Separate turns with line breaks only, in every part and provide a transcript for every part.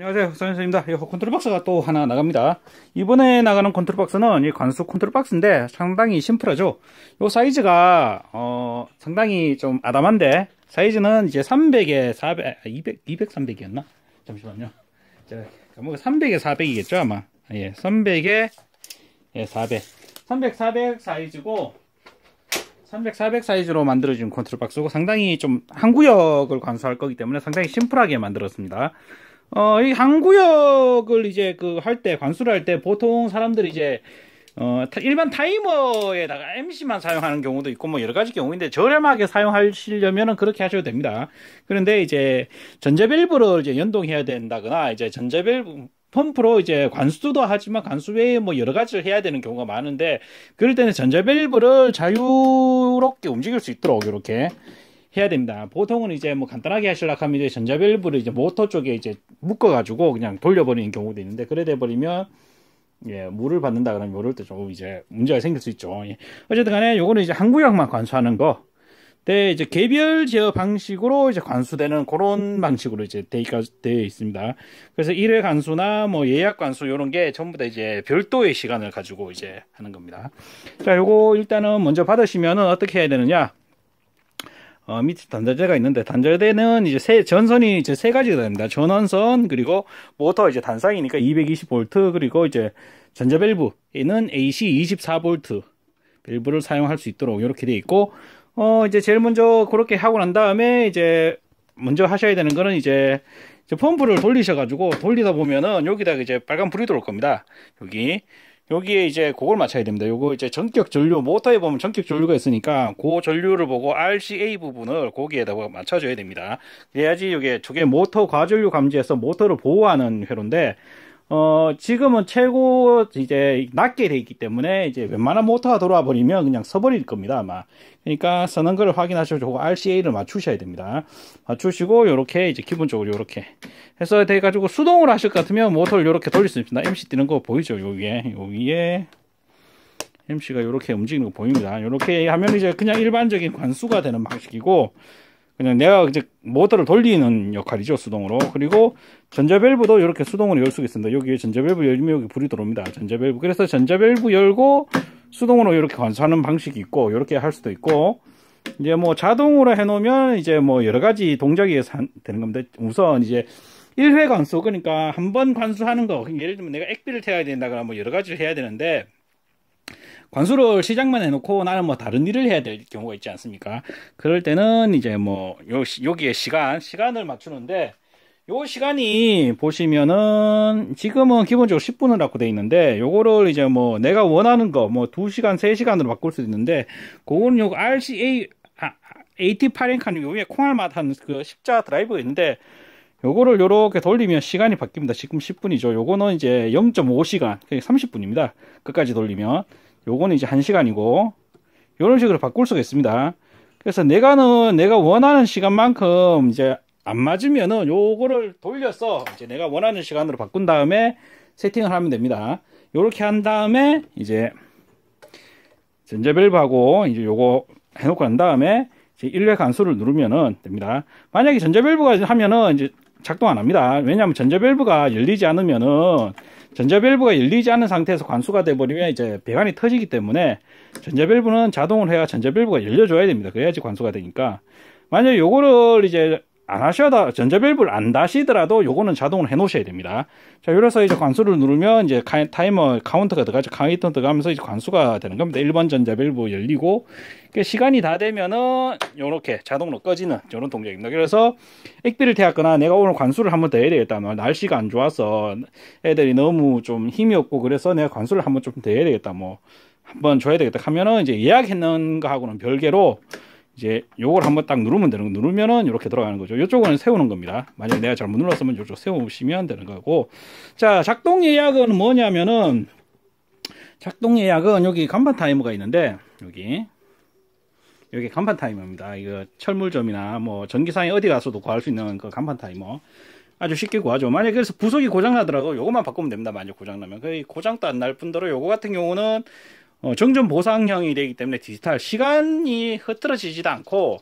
안녕하세요. 서현수입니다. 이 컨트롤 박스가 또 하나 나갑니다. 이번에 나가는 컨트롤 박스는 이 관수 컨트롤 박스인데 상당히 심플하죠. 이 사이즈가 어 상당히 좀 아담한데 사이즈는 이제 300에 400 200 200 300이었나? 잠시만요. 뭐 300에 400이겠죠, 아마. 예. 300에 400. 300 400 사이즈고 300, 400 사이즈로 만들어진 컨트롤 박스고 상당히 좀 한 구역을 관수할 거기 때문에 상당히 심플하게 만들었습니다. 어, 이 항구역을 이제 그 할 때, 관수를 할 때 보통 사람들이 이제 어, 일반 타이머에다가 MC만 사용하는 경우도 있고 뭐 여러 가지 경우인데 저렴하게 사용하시려면은 그렇게 하셔도 됩니다. 그런데 이제 전자밸브를 이제 연동해야 된다거나 이제 전자밸브 펌프로 이제 관수도 하지만 관수 외에 뭐 여러 가지를 해야 되는 경우가 많은데 그럴 때는 전자밸브를 자유롭게 움직일 수 있도록 이렇게 해야 됩니다. 보통은 이제 뭐 간단하게 하실라고 하면 이제 전자밸브를 이제 모터 쪽에 이제 묶어가지고 그냥 돌려버리는 경우도 있는데 그래 돼버리면 예, 물을 받는다 그러면 이럴 때 조금 이제 문제가 생길 수 있죠. 예. 어쨌든 간에 요거는 이제 한 구역만 관수하는 거. 네, 이제 개별 제어 방식으로 이제 관수되는 그런 방식으로 이제 되어 있습니다. 그래서 일회 관수나 뭐 예약 관수 이런 게 전부 다 이제 별도의 시간을 가지고 이제 하는 겁니다. 자, 요거 일단은 먼저 받으시면은 어떻게 해야 되느냐? 어, 밑에 단자재가 있는데 단자재는 이제 세 전선이 이제 세 가지가 됩니다. 전원선 그리고 모터 이제 단상이니까 220V 그리고 이제 전자밸브에는 AC 24V 밸브를 사용할 수 있도록 이렇게 돼 있고 어 이제 제일 먼저 그렇게 하고 난 다음에 이제 먼저 하셔야 되는 거는 이제 펌프를 돌리셔가지고 돌리다 보면은 여기다 이제 빨간 불이 들어올 겁니다. 여기 여기에 이제 그걸 맞춰야 됩니다. 요거 이제 전격 전류 모터에 보면 전격 전류가 있으니까 그 전류를 보고 RCA 부분을 거기에다가 뭐 맞춰줘야 됩니다. 그래야지 이게 저게 모터 과전류 감지에서 모터를 보호하는 회로인데 어, 지금은 최고 이제 낮게 돼 있기 때문에 이제 웬만한 모터가 돌아 버리면 그냥 서버릴 겁니다, 아마. 그러니까 쓰는 걸 확인하셔도 RCA를 맞추셔야 됩니다. 맞추시고 요렇게 이제 기본적으로 요렇게 해서 돼 가지고 수동으로 하실 것 같으면 모터를 요렇게 돌릴 수 있습니다. MC 뛰는거 보이죠? 요 위에. 요 위에 MC가 요렇게 움직이는 거 보입니다. 요렇게 하면 이제 그냥 일반적인 관수가 되는 방식이고 그냥 내가 이제 모터를 돌리는 역할이죠 수동으로 그리고 전자밸브도 이렇게 수동으로 열 수 있습니다 여기에 전자밸브 열면 여기 불이 들어옵니다 전자밸브 그래서 전자밸브 열고 수동으로 이렇게 관수하는 방식이 있고 이렇게 할 수도 있고 이제 뭐 자동으로 해놓으면 이제 뭐 여러 가지 동작이 되는 겁니다 우선 이제 1회 관수 그러니까 한 번 관수하는 거 예를 들면 내가 액비를 태야 된다 거나뭐 여러 가지를 해야 되는데 관수를 시작만 해놓고 나는 뭐 다른 일을 해야 될 경우가 있지 않습니까? 그럴 때는 이제 뭐 요, 여기에 시간, 시간을 맞추는데 요 시간이 보시면은 지금은 기본적으로 10분이라고 돼 있는데 요거를 이제 뭐 내가 원하는 거 뭐 2시간, 3시간으로 바꿀 수 있는데 그거는 요 RCA 아, 88엔칸 요 위에 콩알맛 한 그 십자 드라이브가 있는데 요거를 요렇게 돌리면 시간이 바뀝니다. 지금 10분이죠. 요거는 이제 0.5시간, 30분입니다. 끝까지 돌리면. 요거는 이제 1시간이고요런 식으로 바꿀 수가 있습니다. 그래서 내가 는 내가 원하는 시간만큼 이제 안 맞으면은 요거를 돌려서 이제 내가 원하는 시간으로 바꾼 다음에 세팅을 하면 됩니다. 요렇게 한 다음에 이제 전자밸브하고 이제 요거 해놓고 난 다음에 이제 1회 간수를 누르면은 됩니다. 만약에 전자밸브가 하면은 이제 작동 안 합니다. 왜냐하면 전자밸브가 열리지 않으면은 전자밸브가 열리지 않은 상태에서 관수가 돼버리면 이제 배관이 터지기 때문에 전자밸브는 자동으로 해야 전자밸브가 열려줘야 됩니다. 그래야지 관수가 되니까. 만약 요거를 이제 안하셔도 전자밸브를 안 다시더라도 요거는 자동으로 해놓으셔야 됩니다. 자, 이래서 이제 관수를 누르면 이제 타이머 카운터가 들어가죠. 카운터 들어가면서 이제 관수가 되는 겁니다. 1번 전자밸브 열리고 시간이 다 되면은 요렇게 자동으로 꺼지는 이런 동작입니다. 그래서 액비를 태웠거나 내가 오늘 관수를 한번 대 해야 되겠다. 뭐 날씨가 안 좋아서 애들이 너무 좀 힘이 없고 그래서 내가 관수를 한번 좀대 해야 되겠다. 뭐 한번 줘야 되겠다 하면은 이제 예약했는 거하고는 별개로 이제 요걸 한번 딱 누르면 되는 거 누르면은 이렇게 들어가는 거죠. 이쪽은 세우는 겁니다. 만약 에 내가 잘못 눌렀으면 이쪽 세우시면 되는 거고. 자, 작동 예약은 뭐냐면은 작동 예약은 여기 간판 타이머가 있는데 여기 여기 간판 타이머입니다. 이거 철물점이나 뭐 전기상에 어디 가서도 구할 수 있는 그 간판 타이머. 아주 쉽게 구하죠. 만약에 그래서 부속이 고장나더라도 요것만 바꾸면 됩니다. 만약 고장나면. 거의 고장도 안 날 뿐더러 요거 같은 경우는 어, 정전 보상형이 되기 때문에 디지털 시간이 흐트러지지도 않고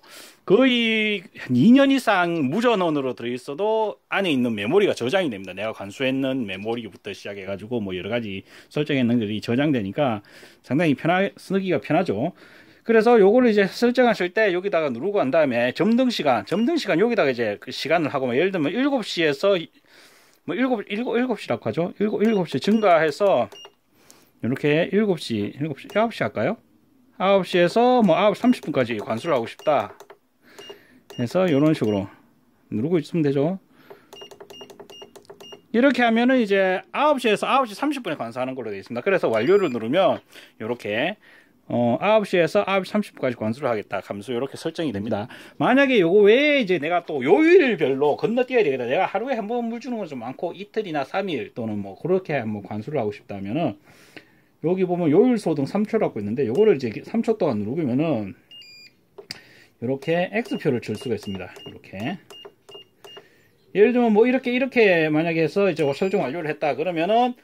거의 한 2년 이상 무전원으로 들어있어도 안에 있는 메모리가 저장이 됩니다. 내가 관수했는 메모리부터 시작해가지고 뭐 여러 가지 설정했는 것이 저장되니까 상당히 편하, 쓰기가 편하죠. 그래서 요거를 이제 설정하실 때 여기다가 누르고 한 다음에 점등 시간, 점등 시간 여기다가 이제 그 시간을 하고 뭐 예를 들면 7시에서 뭐 7, 7, 7시라고 하죠. 7, 7시 증가해서 이렇게 7시, 7시, 9시 할까요? 9시에서 뭐 9시 30분까지 관수를 하고 싶다. 해서 이런 식으로 누르고 있으면 되죠. 이렇게 하면은 이제 9시에서 9시 30분에 관수하는 걸로 되어 있습니다. 그래서 완료를 누르면 이렇게 어, 9시에서 9시 30분까지 관수를 하겠다. 감수 이렇게 설정이 됩니다. 만약에 요거 외에 이제 내가 또 요일별로 건너뛰어야 되겠다. 내가 하루에 한 번 물 주는 건 좀 많고 이틀이나 3일 또는 뭐 그렇게 한 번 관수를 하고 싶다면은 여기 보면 요일소등 3초라고 있는데 요거를 이제 3초 동안 누르면은 이렇게 X표를 줄 수가 있습니다. 이렇게 예를 들면 뭐 이렇게 이렇게 만약에 해서 이제 뭐 설정 완료를 했다 그러면은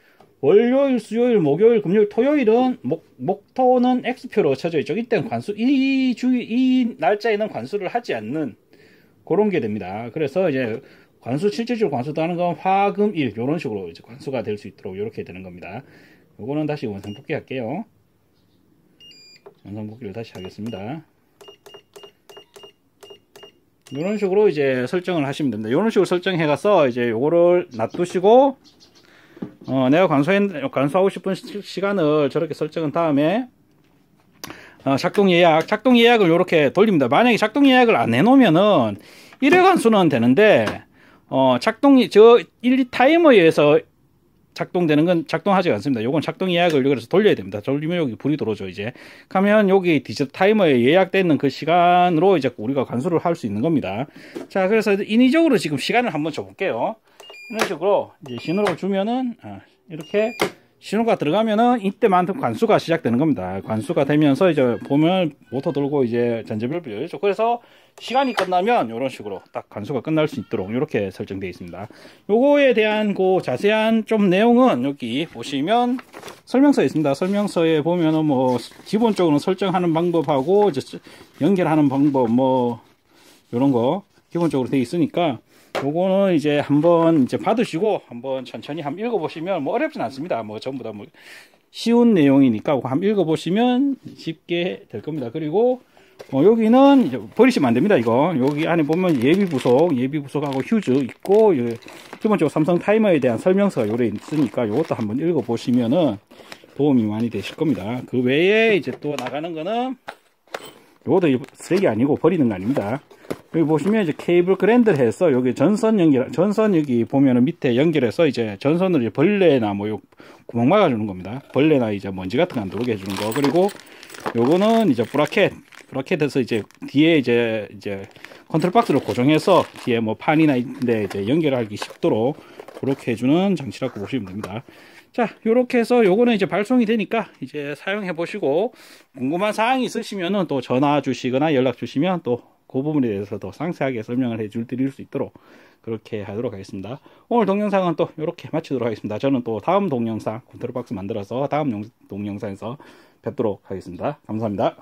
월요일, 수요일, 목요일, 금요일, 토요일은 목, 목토는 X표로 쳐져 있죠. 이때는 관수, 이 주, 이 날짜에는 관수를 하지 않는 그런 게 됩니다. 그래서 이제 관수, 실질적으로 관수도 하는 건 화, 금, 일, 이런 식으로 이제 관수가 될 수 있도록 이렇게 되는 겁니다. 요거는 다시 원상 복귀 할게요 원상 복귀를 다시 하겠습니다 이런 식으로 이제 설정을 하시면 됩니다 이런 식으로 설정해 가서 이제 요거를 놔두시고 어, 내가 관수한, 관수하고 싶은 시, 간을 저렇게 설정한 다음에 어, 작동 예약, 작동 예약을 이렇게 돌립니다. 만약에 작동 예약을 안 해놓으면은 1회 관수는 되는데 어, 작동, 저 1, 2 타이머에 의해서 작동되는 건 작동하지 않습니다. 요건 작동 예약을 그래서 돌려야 됩니다. 돌리면 여기 불이 들어오죠, 이제. 하면 여기 디지털 타이머에 예약돼 있는 그 시간으로 이제 우리가 간수를 할 수 있는 겁니다. 자, 그래서 인위적으로 지금 시간을 한번 줘볼게요. 이런 식으로 이제 신호를 주면은, 아, 이렇게 신호가 들어가면은 이때만큼 관수가 시작되는 겁니다. 관수가 되면서 이제 보면 모터 돌고 이제 전제별 비율이죠. 그래서 시간이 끝나면 이런 식으로 딱 관수가 끝날 수 있도록 이렇게 설정되어 있습니다. 요거에 대한 그 자세한 좀 내용은 여기 보시면 설명서에 있습니다. 설명서에 보면은 뭐 기본적으로 설정하는 방법하고 연결하는 방법 뭐 이런 거 기본적으로 되어 있으니까 요거는 이제 한번 이제 받으시고 한번 천천히 한번 읽어보시면 뭐 어렵진 않습니다. 뭐 전부 다 뭐 쉬운 내용이니까 한번 읽어보시면 쉽게 될 겁니다. 그리고 어, 여기는 이제 버리시면 안 됩니다. 이거 여기 안에 보면 예비 부속, 예비 부속하고 휴즈 있고 예, 기본적으로 삼성 타이머에 대한 설명서가 요래 있으니까 이것도 한번 읽어보시면은 도움이 많이 되실 겁니다. 그 외에 이제 또 나가는 거는 요것도 쓰레기 아니고 버리는 거 아닙니다. 여기 보시면 이제 케이블 그랜드를 해서 여기 전선 연결, 전선 여기 보면은 밑에 연결해서 이제 전선으로 이제 벌레나 뭐 요 구멍 막아주는 겁니다. 벌레나 이제 먼지 같은 거안 들어오게 해주는 거. 그리고 요거는 이제 브라켓, 브라켓에서 이제 뒤에 이제 이제 컨트롤 박스를 고정해서 뒤에 뭐 판이나 이런데 이제 연결하기 쉽도록 그렇게 해주는 장치라고 보시면 됩니다. 자, 요렇게 해서 요거는 이제 발송이 되니까 이제 사용해 보시고 궁금한 사항이 있으시면은 또 전화 주시거나 연락 주시면 또그 부분에 대해서 더 상세하게 설명을 해 드릴 수 있도록 그렇게 하도록 하겠습니다. 오늘 동영상은 또 이렇게 마치도록 하겠습니다. 저는 또 다음 동영상 콘트롤박스 만들어서 다음 동영상에서 뵙도록 하겠습니다. 감사합니다.